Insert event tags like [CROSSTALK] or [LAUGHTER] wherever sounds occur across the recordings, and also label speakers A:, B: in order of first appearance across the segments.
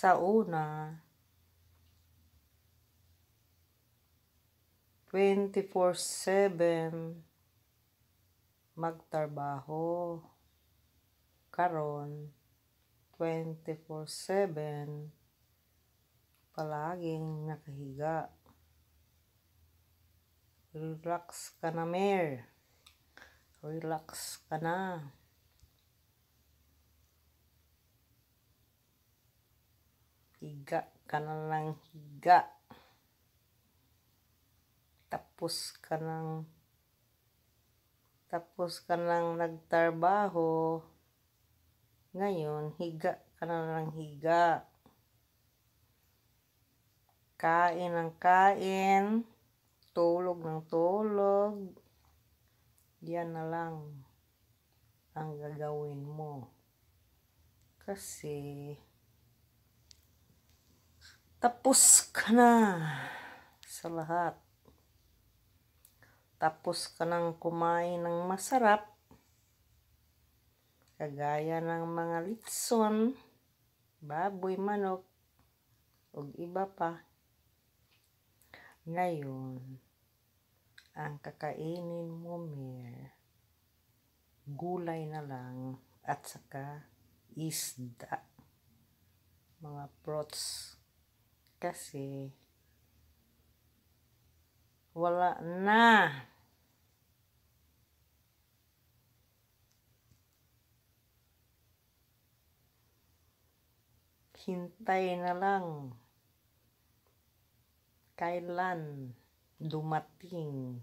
A: sa una, 24-7 magtarbaho. Karon, 24-7 palaging nakahiga. Relax ka na, Mer. Relax ka na. higa ka na ng higa tapos ka ng tapos ka ng nagtrabaho ngayon higa ka na ng higa kain ng kain tulog ng tulog yan na lang ang gagawin mo kasi tapos ka na sa lahat. Tapos ka nang kumain ng masarap. Kagaya ng mga litson, baboy manok, o iba pa. Ngayon, ang kakainin mo mer, gulay na lang at saka isda. Mga prots kasi, wala na. Hintay na lang. Kailan dumating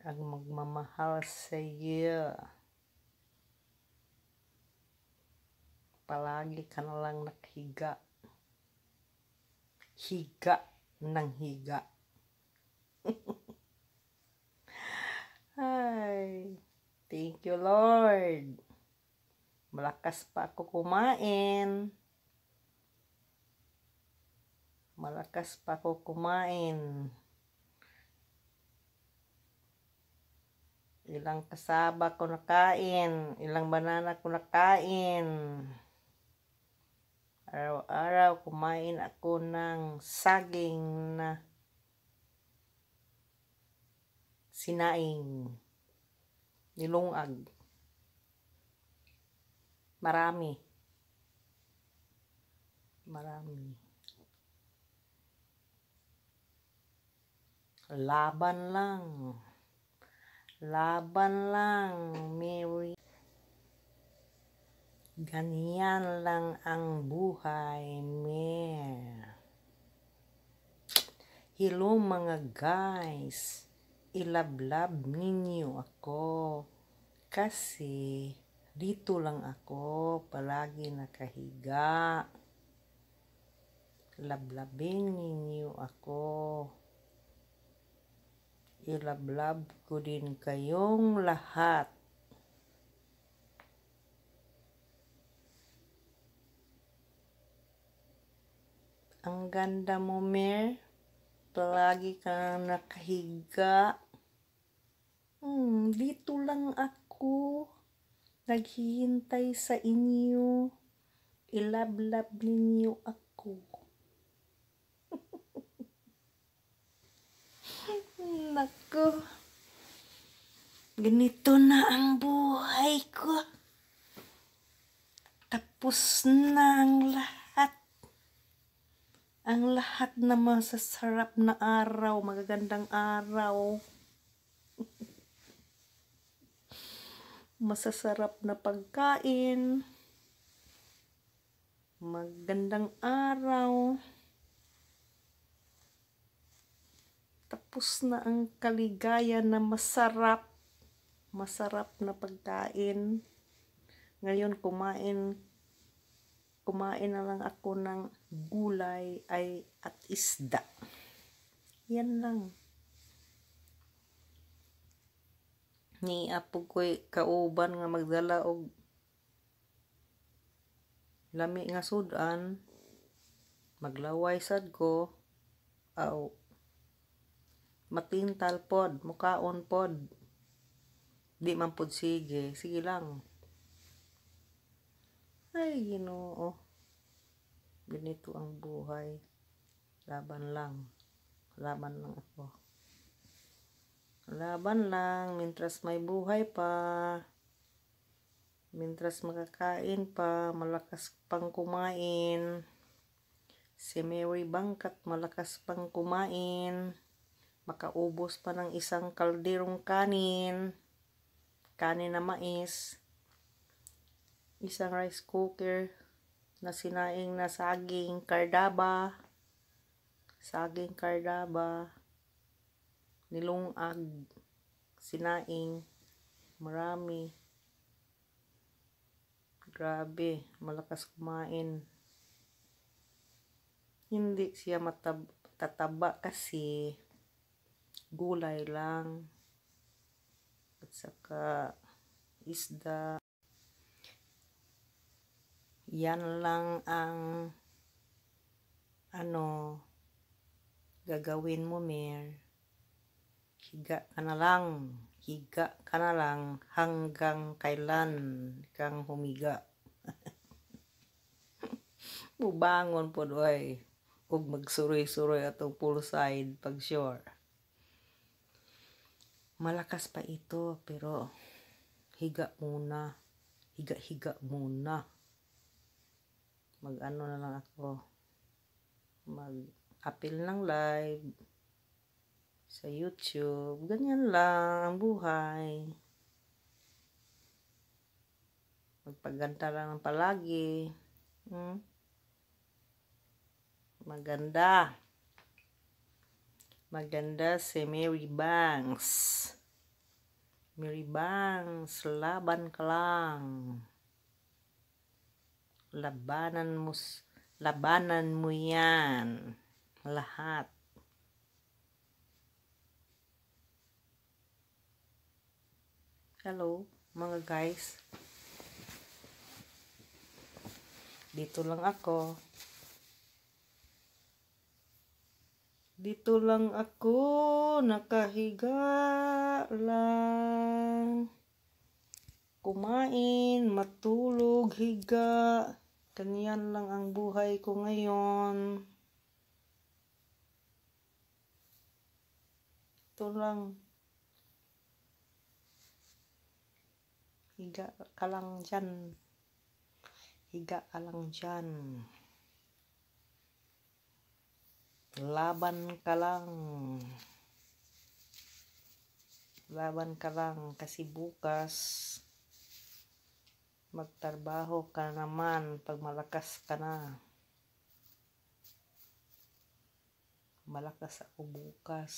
A: ang magmamahal sa iyo. Palagi ka na lang nakahiga higa ng higa. [LAUGHS] Ay, thank you Lord. Malakas pa ako kumain. Malakas pa ako kumain. Ilang kasaba ko nakain. Ilang banana ko nakain. Araw-araw kumain ako ng saging na sinaing nilungag. Marami. Marami. Laban lang. Laban lang, Mary. Ganyan lang ang buhay, man. Hello mga guys. Ilablab ninyo ako. Kasi dito lang ako palagi nakahiga. Lablabin ninyo ako. Ilablab ko din kayong lahat. Ang ganda mo, Mer. Palagi kang nakahiga. Hmm, dito lang ako. Naghihintay sa inyo. Ilablab ninyo ako. [LAUGHS] Naku. Ganito na ang buhay ko. Tapos na ang lahat ang lahat na masasarap na araw, magagandang araw. masasarap na pagkain. Magandang araw. Tapos na ang kaligaya na masarap. Masarap na pagkain. Ngayon kumain kumain na lang ako ng gulay ay at isda. Yan lang. Ni apo ko kauban nga magdala og lami nga sudan maglaway sad ko aw matintal pod mukaon pod di man pod sige sige lang ay, ginoo. Ganito ang buhay. Laban lang. Laban lang ako. Laban lang. Mintras may buhay pa. Mintras makakain pa. Malakas pang kumain. Si Mary Bangkat malakas pang kumain. Makaubos pa ng isang kalderong kanin. Kanin na mais isang rice cooker na sinaing na saging kardaba, saging kardaba, nilungag, sinaing, marami. Grabe, malakas kumain. Hindi siya matataba kasi gulay lang at saka isda yan lang ang ano gagawin mo Mir higa ka na lang higa ka na lang hanggang kailan kang humiga [LAUGHS] bubangon po doy ug magsuroy-suroy atong poolside pag sure malakas pa ito pero higa muna higa-higa muna mag ano na lang ako mag appeal ng live sa youtube ganyan lang ang buhay magpaganda lang palagi hmm? maganda maganda si Mary Banks Mary Banks laban ka lang Labanan mo, labanan mo yan. Lahat. Hello, mga guys. Dito lang ako. Dito lang ako, nakahiga lang. Kumain, matulog, higa. Kanyan lang ang buhay ko ngayon. Ito lang. Higa ka lang dyan. Higa ka lang dyan. Laban ka lang. Laban ka lang kasi bukas Magtarbaho ka naman pag malakas ka na. Malakas ako bukas.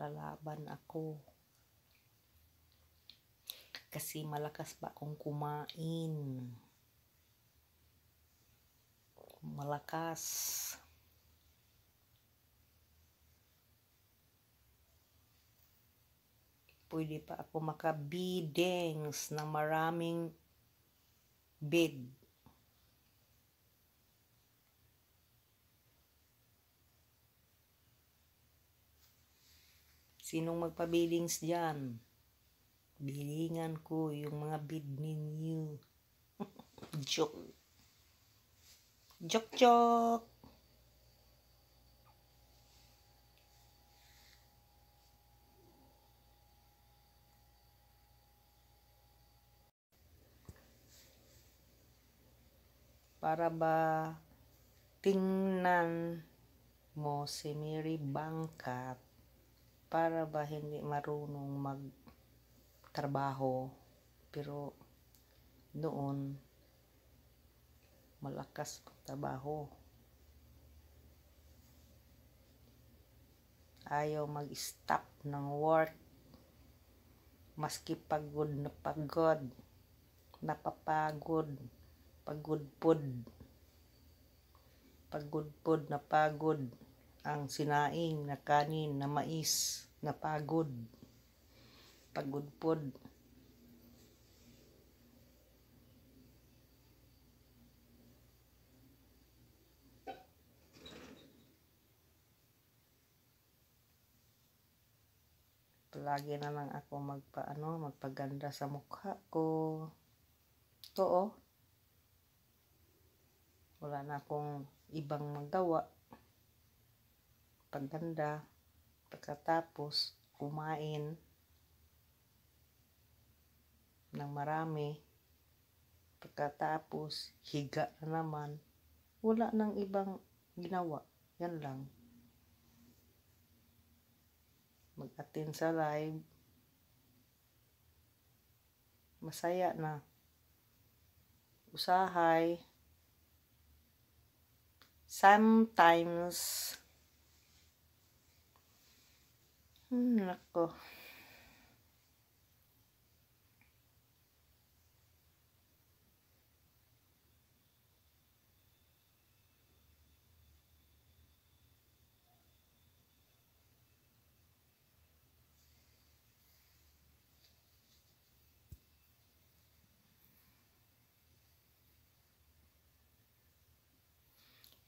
A: Lalaban ako. Kasi malakas pa akong kumain. Malakas. pwede pa ako makabidings ng maraming bid. Sinong magpabilings dyan? Bilingan ko yung mga bid ninyo. [LAUGHS] joke. Joke-joke. para ba tingnan mo si Mary Bangkat para ba hindi marunong magtrabaho pero noon malakas trabaho ayaw mag-stop ng work maski pagod na pagod napapagod pagudpod pagudpod na pagod ang sinaing na kanin na mais na pagod pagudpod lagi na lang ako magpaano magpaganda sa mukha ko to oh wala na akong ibang magawa pagganda pagkatapos kumain ng marami pagkatapos higa na naman wala nang ibang ginawa yan lang mag-attend sa live masaya na usahay sometimes, hmm, ako,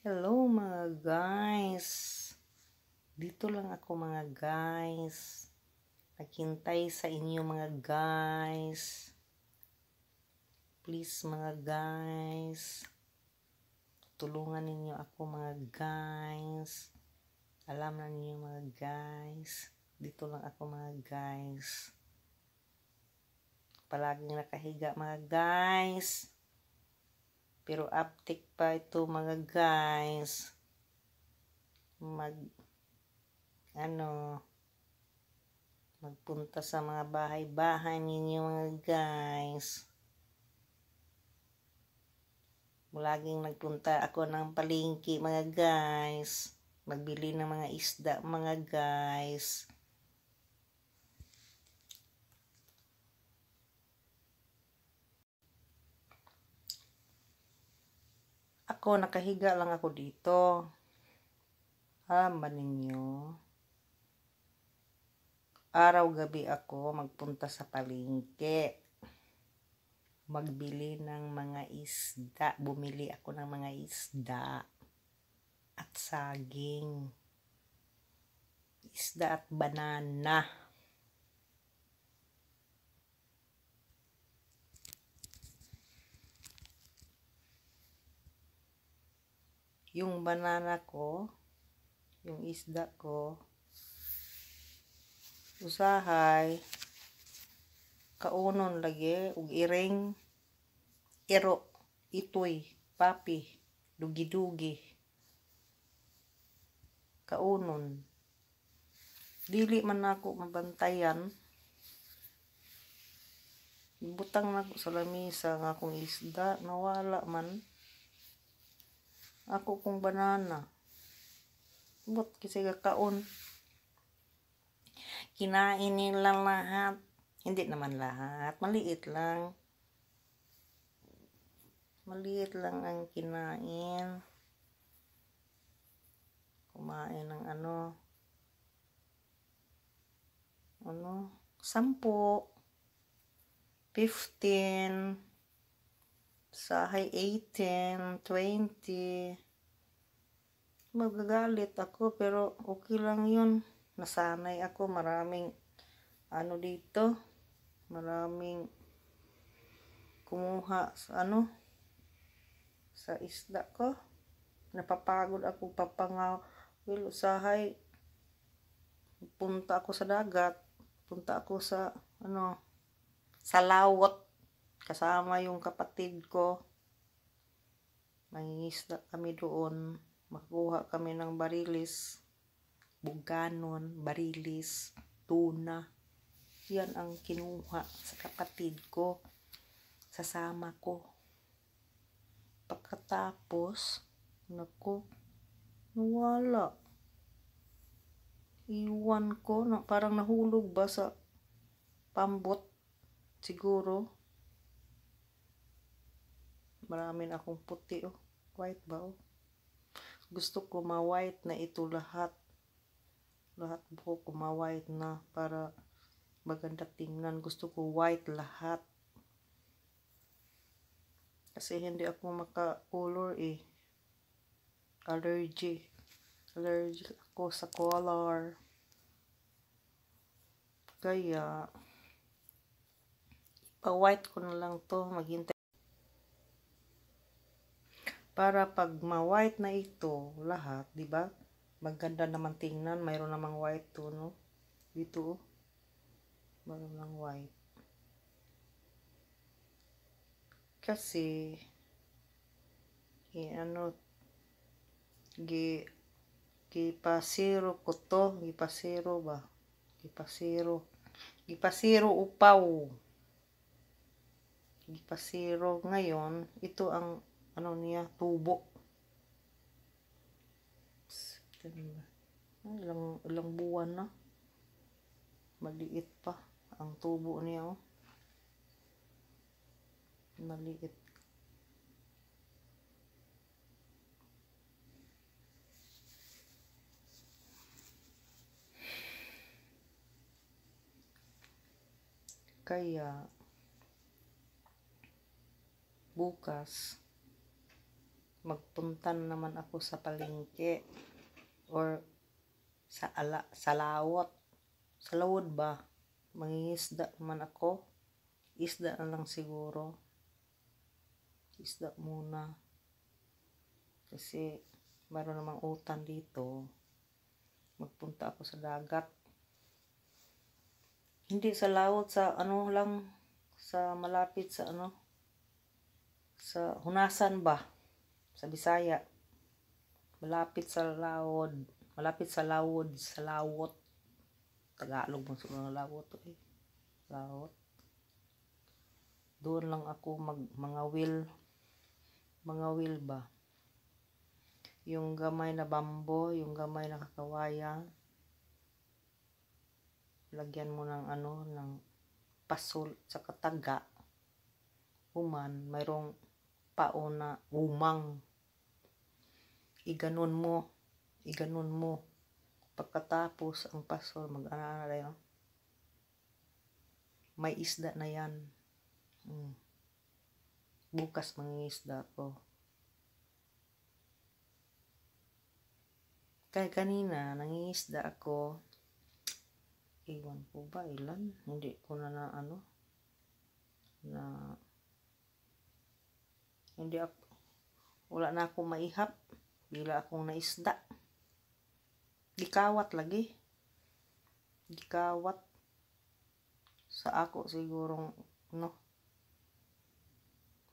A: Hello mga guys! Dito lang ako mga guys. Naghintay sa inyo mga guys. Please mga guys. Tulungan ninyo ako mga guys. Alam na ninyo mga guys. Dito lang ako mga guys. Palaging nakahiga mga guys. Pero uptick pa ito mga guys. Mag ano magpunta sa mga bahay-bahay ninyo mga guys. Laging nagpunta ako ng palingki mga guys. Magbili ng mga isda mga guys. Ako, nakahiga lang ako dito. Alam ba ninyo? Araw-gabi ako magpunta sa palengke. Magbili ng mga isda. Bumili ako ng mga isda. At saging. Isda at banana. yung banana ko, yung isda ko, usahay, kaunon lagi, ug iring, ero, itoy, papi, dugi-dugi, kaunon. Dili man ako mabantayan, butang na ako sa lamisa ng akong isda, nawala man. Ako kong banana. Ba't kasi kakaon? Kinain nila lahat. Hindi naman lahat. Maliit lang. Maliit lang ang kinain. Kumain ng ano. Ano? Sampo. Fifteen sa sahay 18, 20. Magagalit ako pero okay lang yun. Nasanay ako maraming ano dito. Maraming kumuha sa ano sa isda ko. Napapagod ako papangaw. Well, sahay punta ako sa dagat. Punta ako sa ano sa lawot kasama yung kapatid ko. Mangingisda kami doon. Makuha kami ng barilis, buganon, barilis, tuna. Yan ang kinuha sa kapatid ko, sasama ko. Pagkatapos, naku, nawala. Iwan ko, na, parang nahulog ba sa pambot siguro marami na akong puti oh. White ba oh? Gusto ko ma-white na ito lahat. Lahat buhok ko ma-white na para maganda tingnan. Gusto ko white lahat. Kasi hindi ako maka-color eh. Allergy. Allergic ako sa color. Kaya, pa white ko na lang to. Maghintay para pag ma-white na ito lahat, 'di ba? Maganda naman tingnan, mayroon namang white to, no? Dito oh. Mayroon ng white. Kasi eh, ano gi gipasiro ko to, gipasiro ba? Gipasiro. Gipasiro upaw. Gipasiro ngayon, ito ang ano niya, tubo. Psst, ilang, ilang buwan na. Maliit pa ang tubo niya. Oh. Maliit. Kaya bukas magpunta na naman ako sa palingke or sa ala, sa lawot sa lawod ba mangingisda naman ako isda na lang siguro isda muna kasi meron namang utan dito magpunta ako sa dagat hindi sa lawot sa ano lang sa malapit sa ano sa hunasan ba sa Bisaya malapit sa Lawod malapit sa Lawod sa Lawot Tagalog mo siguro Lawot eh Lawot doon lang ako mag mga will mga wheel ba yung gamay na bambo yung gamay na kakawaya lagyan mo ng ano ng pasol sa kataga human mayroong pauna, umang. Iganon mo, iganon mo. Pagkatapos ang pasol, mag-ano eh, oh. na yun. May isda na yan. Hmm. Bukas mangingisda ko. kay kanina, nangingisda ako. Iwan po ba, ilan? Hindi ko na na ano. Na hindi ako, wala na ako maihap bila akong naisda gikawat lagi gikawat sa ako sigurong no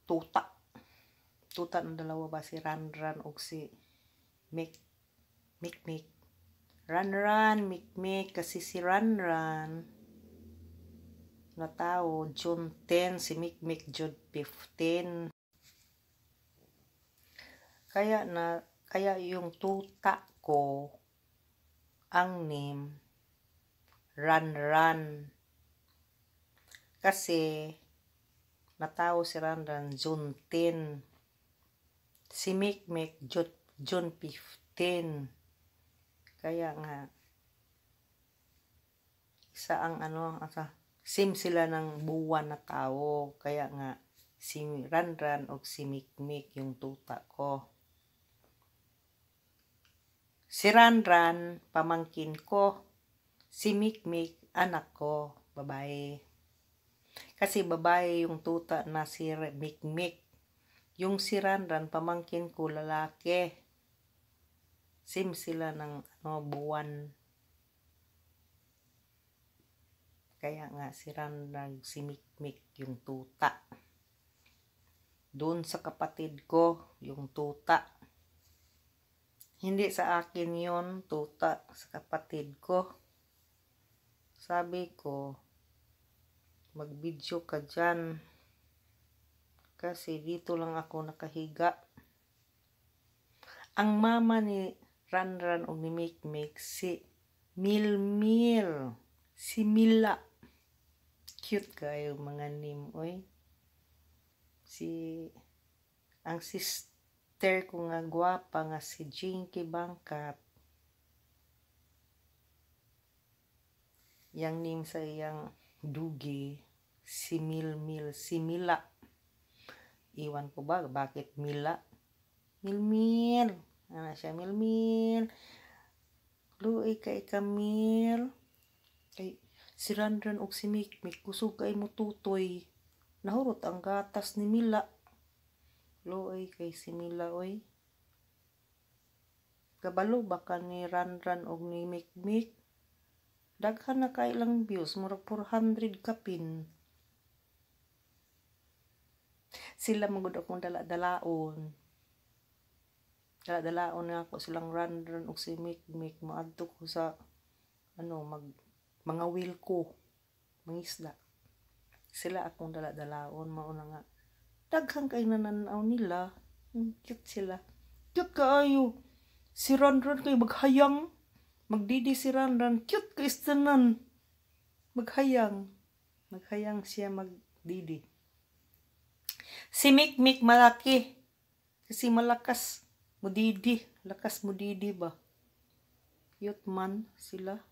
A: tuta tuta ng dalawa ba si Ranran Ran o si Mick Mick Ran Ranran Mick Mick kasi si Ran Ran na tao June 10 si Mick Mick June 15 kaya na, kaya yung tuta ko, ang name, run run Kasi, natao si run run June 10. Si Mick Mick June, June 15. Kaya nga, isa ang ano, asa, same sila ng buwan na tao. Kaya nga, si Ran Ran o si Mikmik yung tuta ko. Si Ranran, pamangkin ko. Si Mikmik, anak ko, babae. Kasi babae yung tuta na si Mikmik. Yung si Ranran, pamangkin ko, lalaki. Sim sila ng ano, buwan. Kaya nga si Ranran, si Mikmik yung tuta. Doon sa kapatid ko, yung tuta hindi sa akin yun, tuta, sa kapatid ko. Sabi ko, mag-video ka dyan. Kasi dito lang ako nakahiga. Ang mama ni Ranran o ni Mikmik, si Milmil, si Mila. Cute kayo mga name, oy. Si, ang sister ter ko nga gwapa nga si Jinky Bangkat. Yang name sa iyang Dugi, si Milmil, si Mila. Iwan ko ba bakit Mila? Milmil. Ano siya Milmil? Luoy kay Kamil. Kay si Randran og si Mikmik kusog kay mo Nahurot ang gatas ni Mila Luoy kay sinila oy. Gabalo baka ni Ranran og ni Mikmik. Daghan na kay ilang views, murag 400 kapin. Sila magud akong dala-dalaon. Dala-dalaon nga ako silang Ranran og si Mikmik moadto ko sa ano mag mga will ko mangisda sila akong dala-dalaon mao na nga daghang kay nananaw nila. Hmm, cute sila. Cute kaayo. Si Ron kay maghayang. Magdidi si Ron Ron. Cute kay istanan. Maghayang. Maghayang siya magdidi. Si Mikmik malaki. Kasi malakas. Mudidi. Lakas mudidi ba? Cute man sila.